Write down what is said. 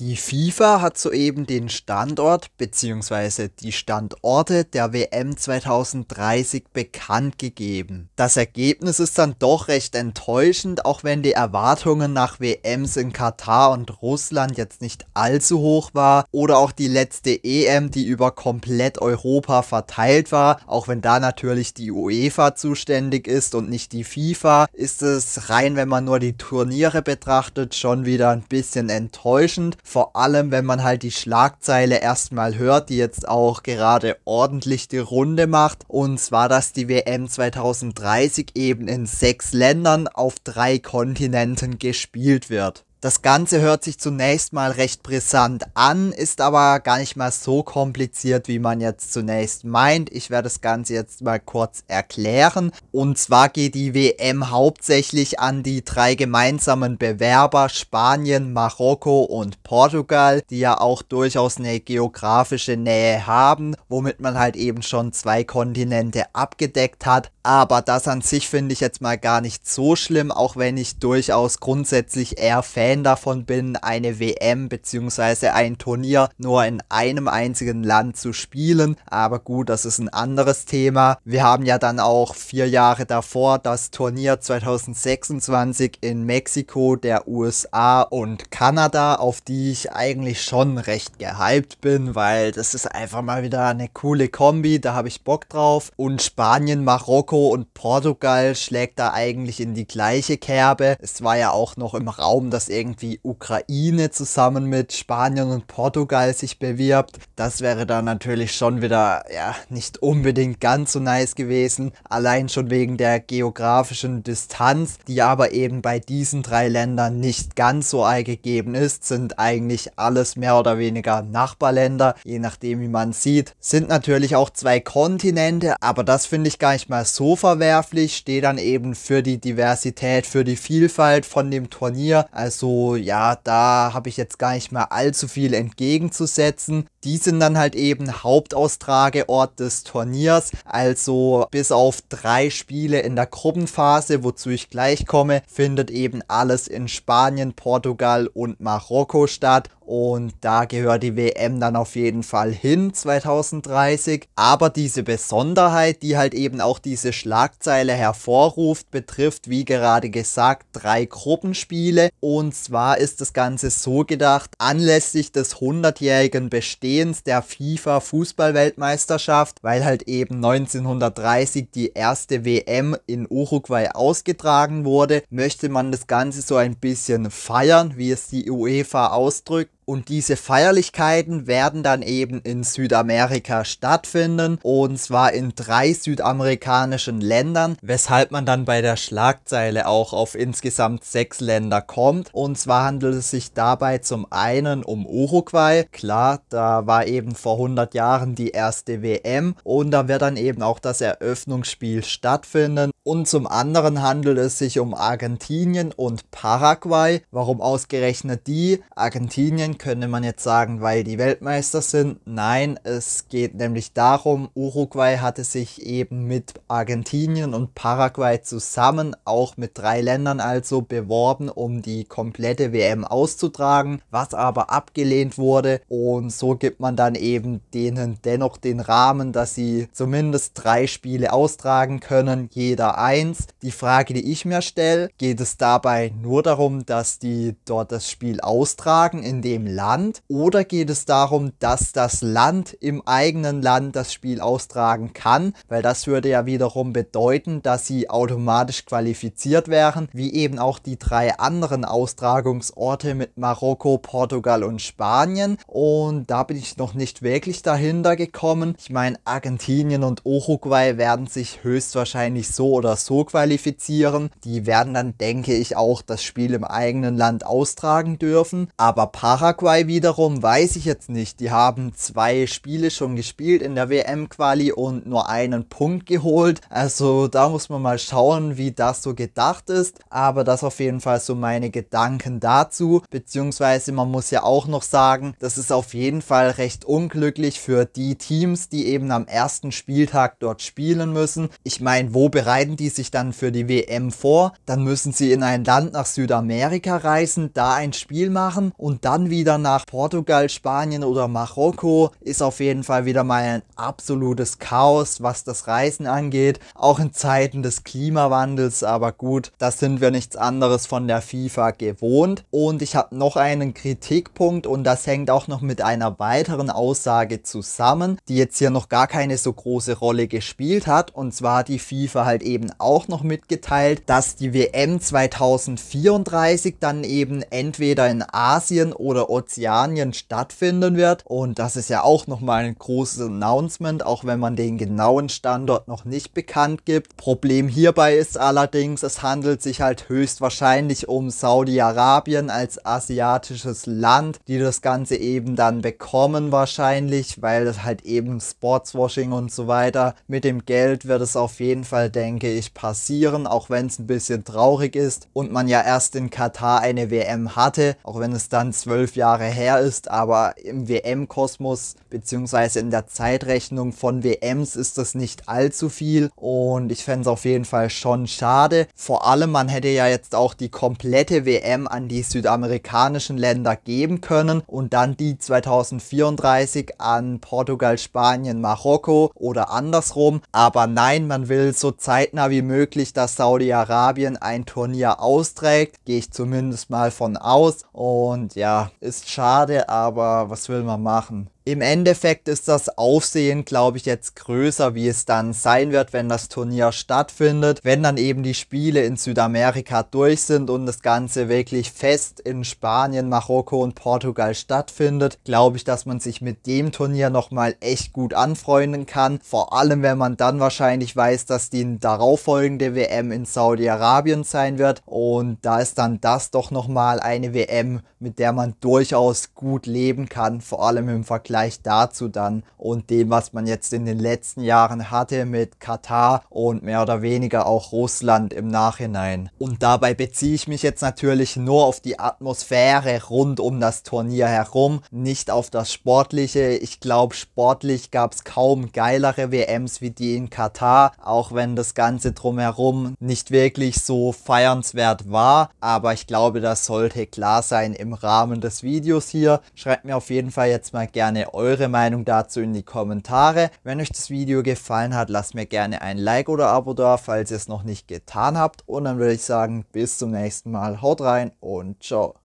Die FIFA hat soeben den Standort bzw. die Standorte der WM 2030 bekannt gegeben. Das Ergebnis ist dann doch recht enttäuschend, auch wenn die Erwartungen nach WMs in Katar und Russland jetzt nicht allzu hoch war oder auch die letzte EM, die über komplett Europa verteilt war, auch wenn da natürlich die UEFA zuständig ist und nicht die FIFA, ist es rein, wenn man nur die Turniere betrachtet, schon wieder ein bisschen enttäuschend vor allem, wenn man halt die Schlagzeile erstmal hört, die jetzt auch gerade ordentlich die Runde macht. Und zwar, dass die WM 2030 eben in sechs Ländern auf drei Kontinenten gespielt wird. Das Ganze hört sich zunächst mal recht brisant an, ist aber gar nicht mal so kompliziert, wie man jetzt zunächst meint. Ich werde das Ganze jetzt mal kurz erklären. Und zwar geht die WM hauptsächlich an die drei gemeinsamen Bewerber Spanien, Marokko und Portugal, die ja auch durchaus eine geografische Nähe haben, womit man halt eben schon zwei Kontinente abgedeckt hat. Aber das an sich finde ich jetzt mal gar nicht so schlimm, auch wenn ich durchaus grundsätzlich eher Fan Fan davon bin, eine WM bzw. ein Turnier nur in einem einzigen Land zu spielen. Aber gut, das ist ein anderes Thema. Wir haben ja dann auch vier Jahre davor das Turnier 2026 in Mexiko, der USA und Kanada, auf die ich eigentlich schon recht gehypt bin, weil das ist einfach mal wieder eine coole Kombi, da habe ich Bock drauf. Und Spanien, Marokko und Portugal schlägt da eigentlich in die gleiche Kerbe. Es war ja auch noch im Raum, dass irgendwie irgendwie Ukraine zusammen mit Spanien und Portugal sich bewirbt. Das wäre dann natürlich schon wieder ja, nicht unbedingt ganz so nice gewesen, allein schon wegen der geografischen Distanz, die aber eben bei diesen drei Ländern nicht ganz so allgegeben ist, sind eigentlich alles mehr oder weniger Nachbarländer, je nachdem wie man sieht. Sind natürlich auch zwei Kontinente, aber das finde ich gar nicht mal so verwerflich, steht dann eben für die Diversität, für die Vielfalt von dem Turnier, also so, ja, da habe ich jetzt gar nicht mehr allzu viel entgegenzusetzen. Die sind dann halt eben Hauptaustrageort des Turniers. Also bis auf drei Spiele in der Gruppenphase, wozu ich gleich komme, findet eben alles in Spanien, Portugal und Marokko statt. Und da gehört die WM dann auf jeden Fall hin 2030. Aber diese Besonderheit, die halt eben auch diese Schlagzeile hervorruft, betrifft, wie gerade gesagt, drei Gruppenspiele. Und zwar ist das Ganze so gedacht, anlässlich des 100-jährigen Bestehens Geschehens der FIFA Fußballweltmeisterschaft, weil halt eben 1930 die erste WM in Uruguay ausgetragen wurde, möchte man das Ganze so ein bisschen feiern, wie es die UEFA ausdrückt und diese Feierlichkeiten werden dann eben in Südamerika stattfinden und zwar in drei südamerikanischen Ländern, weshalb man dann bei der Schlagzeile auch auf insgesamt sechs Länder kommt. Und zwar handelt es sich dabei zum einen um Uruguay, klar, da war eben vor 100 Jahren die erste WM und da wird dann eben auch das Eröffnungsspiel stattfinden. Und zum anderen handelt es sich um Argentinien und Paraguay. Warum ausgerechnet die? Argentinien könnte man jetzt sagen, weil die Weltmeister sind. Nein, es geht nämlich darum, Uruguay hatte sich eben mit Argentinien und Paraguay zusammen, auch mit drei Ländern also, beworben, um die komplette WM auszutragen, was aber abgelehnt wurde. Und so gibt man dann eben denen dennoch den Rahmen, dass sie zumindest drei Spiele austragen können, jeder eins. Die Frage, die ich mir stelle, geht es dabei nur darum, dass die dort das Spiel austragen, indem im Land? Oder geht es darum, dass das Land im eigenen Land das Spiel austragen kann? Weil das würde ja wiederum bedeuten, dass sie automatisch qualifiziert wären, wie eben auch die drei anderen Austragungsorte mit Marokko, Portugal und Spanien. Und da bin ich noch nicht wirklich dahinter gekommen. Ich meine, Argentinien und Uruguay werden sich höchstwahrscheinlich so oder so qualifizieren. Die werden dann, denke ich, auch das Spiel im eigenen Land austragen dürfen. Aber Paraguay Paraguay wiederum weiß ich jetzt nicht. Die haben zwei Spiele schon gespielt in der WM-Quali und nur einen Punkt geholt. Also da muss man mal schauen, wie das so gedacht ist. Aber das auf jeden Fall so meine Gedanken dazu. Beziehungsweise man muss ja auch noch sagen, das ist auf jeden Fall recht unglücklich für die Teams, die eben am ersten Spieltag dort spielen müssen. Ich meine, wo bereiten die sich dann für die WM vor? Dann müssen sie in ein Land nach Südamerika reisen, da ein Spiel machen und dann wieder wieder nach Portugal, Spanien oder Marokko ist auf jeden Fall wieder mal ein absolutes Chaos, was das Reisen angeht. Auch in Zeiten des Klimawandels, aber gut, da sind wir nichts anderes von der FIFA gewohnt. Und ich habe noch einen Kritikpunkt und das hängt auch noch mit einer weiteren Aussage zusammen, die jetzt hier noch gar keine so große Rolle gespielt hat. Und zwar hat die FIFA halt eben auch noch mitgeteilt, dass die WM 2034 dann eben entweder in Asien oder Ozeanien stattfinden wird. Und das ist ja auch nochmal ein großes Announcement, auch wenn man den genauen Standort noch nicht bekannt gibt. Problem hierbei ist allerdings, es handelt sich halt höchstwahrscheinlich um Saudi-Arabien als asiatisches Land, die das Ganze eben dann bekommen wahrscheinlich, weil das halt eben Sportswashing und so weiter. Mit dem Geld wird es auf jeden Fall, denke ich, passieren, auch wenn es ein bisschen traurig ist und man ja erst in Katar eine WM hatte, auch wenn es dann zwölf Jahre Jahre her ist, aber im WM-Kosmos beziehungsweise in der Zeitrechnung von WMs ist das nicht allzu viel und ich fände es auf jeden Fall schon schade. Vor allem, man hätte ja jetzt auch die komplette WM an die südamerikanischen Länder geben können und dann die 2034 an Portugal, Spanien, Marokko oder andersrum. Aber nein, man will so zeitnah wie möglich, dass Saudi-Arabien ein Turnier austrägt. Gehe ich zumindest mal von aus. Und ja, ist ist schade, aber was will man machen? Im Endeffekt ist das Aufsehen, glaube ich, jetzt größer, wie es dann sein wird, wenn das Turnier stattfindet, wenn dann eben die Spiele in Südamerika durch sind und das Ganze wirklich fest in Spanien, Marokko und Portugal stattfindet, glaube ich, dass man sich mit dem Turnier nochmal echt gut anfreunden kann. Vor allem, wenn man dann wahrscheinlich weiß, dass die darauffolgende WM in Saudi-Arabien sein wird und da ist dann das doch nochmal eine WM, mit der man durchaus gut leben kann, vor allem im Vergleich Vergleich dazu dann und dem, was man jetzt in den letzten Jahren hatte mit Katar und mehr oder weniger auch Russland im Nachhinein. Und dabei beziehe ich mich jetzt natürlich nur auf die Atmosphäre rund um das Turnier herum, nicht auf das Sportliche. Ich glaube, sportlich gab es kaum geilere WMs wie die in Katar, auch wenn das Ganze drumherum nicht wirklich so feiernswert war. Aber ich glaube, das sollte klar sein im Rahmen des Videos hier. Schreibt mir auf jeden Fall jetzt mal gerne eure Meinung dazu in die Kommentare. Wenn euch das Video gefallen hat, lasst mir gerne ein Like oder Abo da, falls ihr es noch nicht getan habt. Und dann würde ich sagen, bis zum nächsten Mal. Haut rein und ciao.